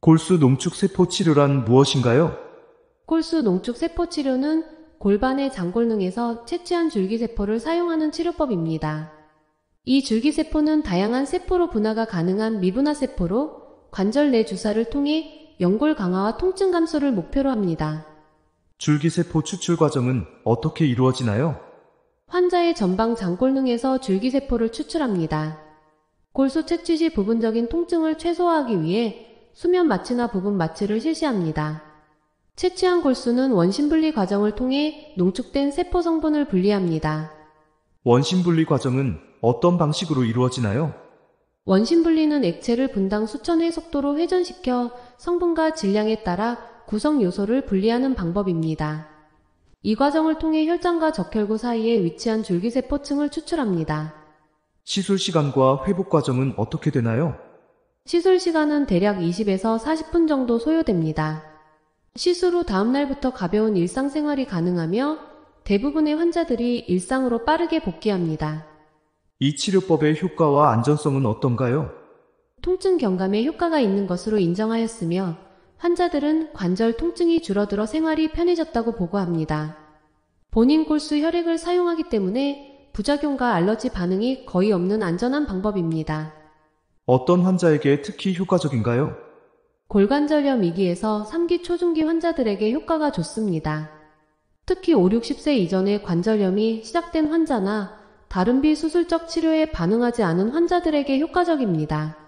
골수 농축 세포 치료란 무엇인가요? 골수 농축 세포 치료는 골반의 장골능에서 채취한 줄기세포를 사용하는 치료법입니다. 이 줄기세포는 다양한 세포로 분화가 가능한 미분화 세포로 관절 내 주사를 통해 연골 강화와 통증 감소를 목표로 합니다. 줄기세포 추출 과정은 어떻게 이루어지나요? 환자의 전방 장골능에서 줄기세포를 추출합니다. 골수 채취 시 부분적인 통증을 최소화하기 위해 수면 마취나 부분 마취를 실시합니다. 채취한 골수는 원심 분리 과정을 통해 농축된 세포 성분을 분리합니다. 원심 분리 과정은 어떤 방식으로 이루어지나요? 원심 분리는 액체를 분당 수천 회 속도로 회전시켜 성분과 질량에 따라 구성 요소를 분리하는 방법입니다. 이 과정을 통해 혈장과 적혈구 사이에 위치한 줄기세포층을 추출합니다. 시술 시간과 회복 과정은 어떻게 되나요? 시술 시간은 대략 20에서 40분 정도 소요됩니다. 시술 후 다음날부터 가벼운 일상생활이 가능하며 대부분의 환자들이 일상으로 빠르게 복귀합니다. 이 치료법의 효과와 안전성은 어떤가요? 통증 경감에 효과가 있는 것으로 인정하였으며 환자들은 관절 통증이 줄어들어 생활이 편해졌다고 보고합니다. 본인 골수 혈액을 사용하기 때문에 부작용과 알러지 반응이 거의 없는 안전한 방법입니다. 어떤 환자에게 특히 효과적인가요? 골관절염 위기에서 3기 초중기 환자들에게 효과가 좋습니다. 특히 5, 60세 이전에 관절염이 시작된 환자나 다른 비수술적 치료에 반응하지 않은 환자들에게 효과적입니다.